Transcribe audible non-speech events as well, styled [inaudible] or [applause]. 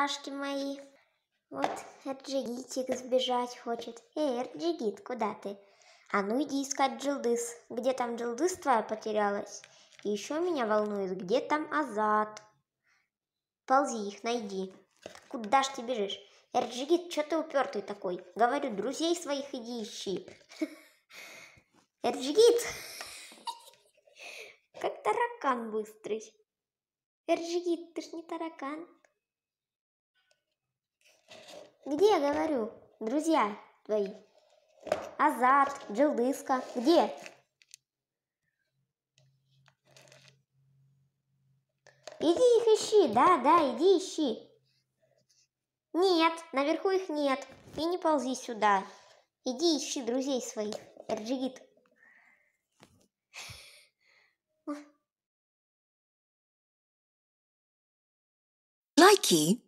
Ашки мои. Вот Эрджигитик сбежать хочет. Эй, Эрджигит, куда ты? А ну иди искать Джилдыс. Где там Джилдыс твоя потерялась? И еще меня волнует, где там Азат? Ползи их, найди. Куда ж ты бежишь? Эрджигит, что ты упертый такой? Говорю, друзей своих иди ищи. [laughs] Эрджигит! [laughs] Как таракан быстрый. Эрджигит, ты ж не таракан. Где, я говорю, друзья твои? Азат, Джилдыска, где? Иди их ищи, да, да, иди ищи. Нет, наверху их нет. И не ползи сюда. Иди ищи друзей своих, Эрджигит. Лайки.